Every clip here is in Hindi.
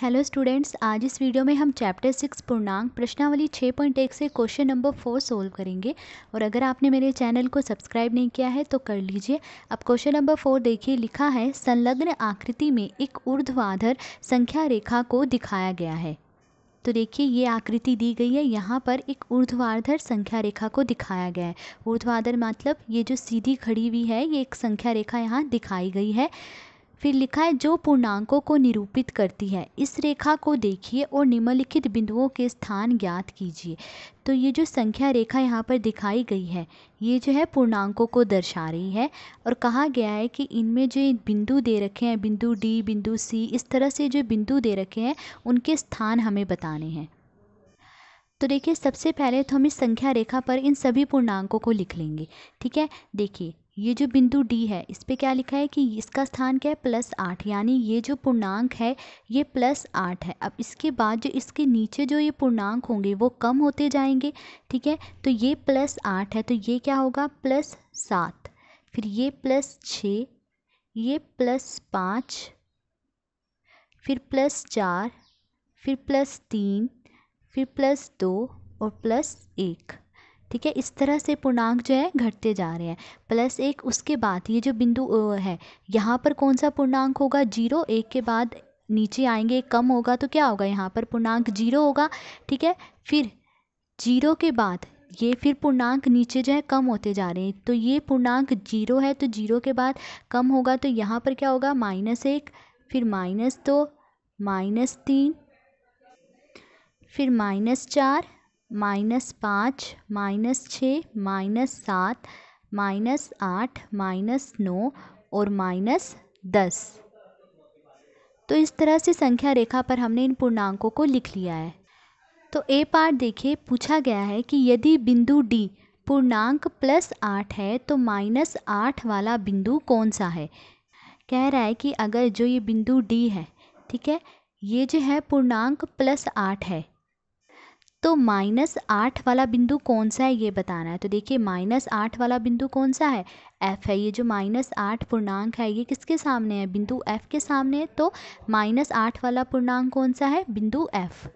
हेलो स्टूडेंट्स आज इस वीडियो में हम चैप्टर सिक्स पूर्णांक प्रश्नावली छः पॉइंट एक से क्वेश्चन नंबर फोर सोल्व करेंगे और अगर आपने मेरे चैनल को सब्सक्राइब नहीं किया है तो कर लीजिए अब क्वेश्चन नंबर फोर देखिए लिखा है संलग्न आकृति में एक ऊर्ध्वाधर संख्या रेखा को दिखाया गया है तो देखिए ये आकृति दी गई है यहाँ पर एक ऊर्ध्वाधर संख्या रेखा को दिखाया गया है ऊर्ध्वाधर मतलब ये जो सीधी खड़ी हुई है ये एक संख्या रेखा यहाँ दिखाई गई है फिर लिखा है जो पूर्णांकों को निरूपित करती है इस रेखा को देखिए और निम्नलिखित बिंदुओं के स्थान ज्ञात कीजिए तो ये जो संख्या रेखा यहाँ पर दिखाई गई है ये जो है पूर्णांकों को दर्शा रही है और कहा गया है कि इनमें जो बिंदु दे रखे हैं बिंदु डी बिंदु सी इस तरह से जो बिंदु दे रखे हैं उनके स्थान हमें बताने हैं तो देखिए सबसे पहले तो हम इस संख्या रेखा पर इन सभी पूर्णांकों को लिख लेंगे ठीक है देखिए ये जो बिंदु डी है इस पर क्या लिखा है कि इसका स्थान क्या है प्लस आठ यानी ये जो पूर्णांक है ये प्लस आठ है अब इसके बाद जो इसके नीचे जो ये पूर्णांक होंगे वो कम होते जाएंगे ठीक है तो ये प्लस आठ है तो ये क्या होगा प्लस सात फिर ये प्लस छः ये प्लस पाँच फिर प्लस चार फिर प्लस तीन फिर प्लस दो और प्लस एक ठीक है इस तरह से पूर्णांक जो है घटते जा रहे हैं प्लस एक उसके बाद ये जो बिंदु है यहाँ पर कौन सा पूर्णांक होगा जीरो एक के बाद नीचे आएंगे कम होगा तो क्या होगा यहाँ पर पूर्णांक जीरो होगा ठीक है फिर जीरो के बाद ये फिर पूर्णांक नीचे जो है कम होते जा रहे हैं तो ये पूर्णांक जीरो है तो जीरो के बाद कम होगा तो यहाँ पर क्या होगा माइनस एक फिर माइनस दो माइनस तीन फिर माइनस चार माइनस पाँच माइनस छः माइनस सात माइनस आठ माइनस नौ और माइनस दस तो इस तरह से संख्या रेखा पर हमने इन पूर्णांकों को लिख लिया है तो ए पार्ट देखिए पूछा गया है कि यदि बिंदु डी पूर्णांक प्लस आठ है तो माइनस आठ वाला बिंदु कौन सा है कह रहा है कि अगर जो ये बिंदु डी है ठीक है ये जो है पूर्णांक प्लस आठ है तो माइनस आठ वाला बिंदु कौन सा है ये बताना है तो देखिए माइनस आठ वाला बिंदु कौन सा है एफ़ है ये जो माइनस आठ पूर्णांक है ये किसके सामने है बिंदु एफ़ के सामने है तो माइनस आठ वाला पूर्णांक कौन सा है बिंदु एफ़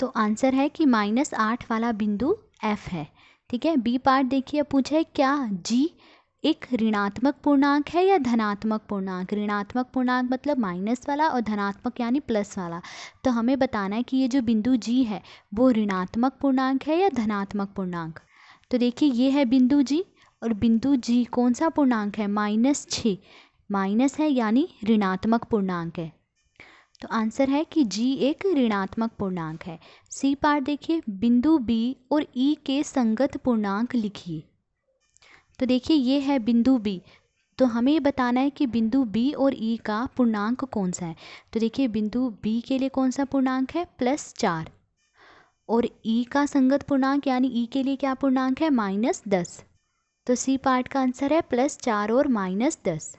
तो आंसर है कि माइनस आठ वाला बिंदु एफ़ है ठीक है बी पार्ट देखिए पूछा है क्या जी एक ऋणात्मक पूर्णांक है या धनात्मक पूर्णांक ऋणात्मक पूर्णांक मतलब माइनस वाला और धनात्मक यानी प्लस वाला तो हमें बताना है कि ये जो बिंदु जी है वो ऋणात्मक पूर्णांक है या धनात्मक पूर्णांक तो देखिए ये है बिंदु जी और बिंदु जी कौन सा पूर्णांक है माइनस छः माइनस है यानी ऋणात्मक पूर्णांक है तो आंसर है कि जी एक ऋणात्मक पूर्णांक है सी पार्ट देखिए बिंदु बी और ई e के संगत पूर्णांक लिखिए तो देखिए ये है बिंदु बी तो हमें ये बताना है कि बिंदु बी और ई e का पूर्णांक कौन सा है तो देखिए बिंदु बी के लिए कौन सा पूर्णांक है प्लस चार और ई e का संगत पूर्णांक यानी ई e के लिए क्या पूर्णांक है माइनस दस तो सी पार्ट का आंसर है प्लस चार और माइनस दस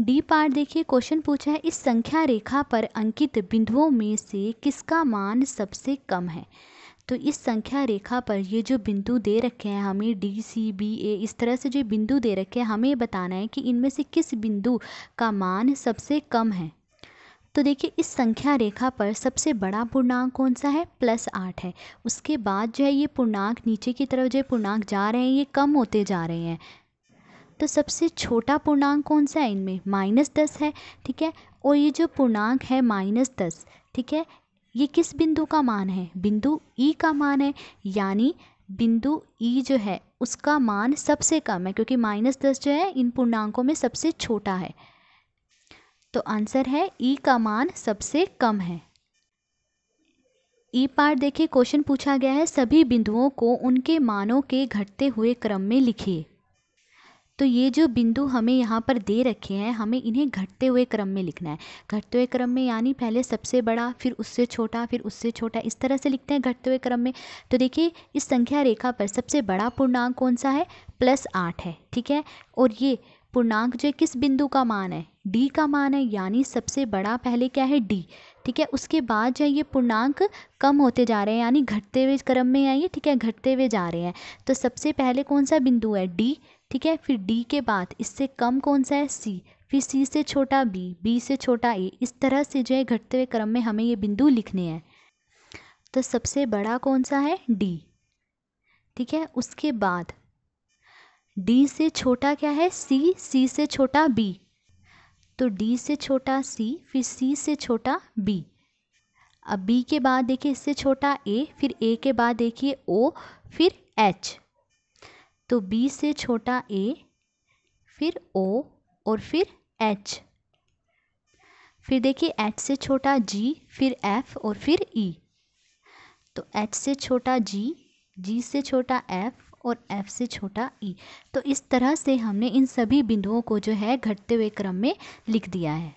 डी पार्ट देखिए क्वेश्चन पूछा है इस संख्या रेखा पर अंकित बिंदुओं में से किसका मान सबसे कम है तो इस संख्या रेखा पर ये जो बिंदु दे रखे हैं हमें डी सी बी ए इस तरह से जो बिंदु दे रखे हैं हमें बताना है कि इनमें से किस बिंदु का मान सबसे कम है तो देखिए इस संख्या रेखा पर सबसे बड़ा पूर्णांक कौन सा है प्लस आठ है उसके बाद जो है ये पूर्णांक नीचे की तरफ जो पूर्णांक जा रहे हैं ये कम होते जा रहे हैं तो सबसे छोटा पूर्णांक कौन सा है इनमें माइनस दस है ठीक है और ये जो पूर्णांक है माइनस दस ठीक है ये किस बिंदु का मान है बिंदु ई e का मान है यानी बिंदु ई e जो है उसका मान सबसे कम है क्योंकि माइनस दस जो है इन पूर्णांकों में सबसे छोटा है तो आंसर है ई e का मान सबसे कम है ई पार्ट देखिए क्वेश्चन पूछा गया है सभी बिंदुओं को उनके मानों के घटते हुए क्रम में लिखिए तो ये जो बिंदु हमें यहाँ पर दे रखे हैं हमें इन्हें घटते हुए क्रम में लिखना है घटते हुए क्रम में यानी पहले सबसे बड़ा फिर उससे छोटा फिर उससे छोटा इस तरह से लिखते हैं घटते हुए क्रम में तो देखिए इस संख्या रेखा पर सबसे बड़ा पूर्णांक कौन सा है प्लस आठ है ठीक है और ये पूर्णांक जो किस बिंदु का मान है डी का मान है यानी सबसे बड़ा पहले क्या है डी ठीक है उसके बाद जो है ये पूर्णांक कम होते जा रहे हैं यानी घटते हुए क्रम में आइए ठीक है घटते हुए जा रहे हैं तो सबसे पहले कौन सा बिंदु है डी ठीक है फिर डी के बाद इससे कम कौन सा है सी फिर सी से छोटा बी बी से छोटा ए इस तरह से जो है घटते हुए क्रम में हमें ये बिंदु लिखने हैं तो सबसे बड़ा कौन सा है डी ठीक है उसके बाद डी से छोटा क्या है सी सी से छोटा बी तो डी से छोटा सी फिर सी से छोटा बी अब बी के बाद देखिए इससे छोटा ए फिर ए के बाद देखिए ओ फिर एच तो बी से छोटा ए फिर ओ और फिर एच फिर देखिए एच से छोटा जी फिर एफ और फिर ई e। तो एच से छोटा जी जी से छोटा एफ और एफ से छोटा ई e। तो इस तरह से हमने इन सभी बिंदुओं को जो है घटते हुए क्रम में लिख दिया है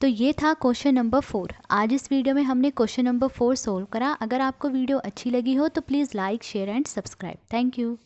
तो ये था क्वेश्चन नंबर फोर आज इस वीडियो में हमने क्वेश्चन नंबर फोर सोल्व करा अगर आपको वीडियो अच्छी लगी हो तो please like share and subscribe thank you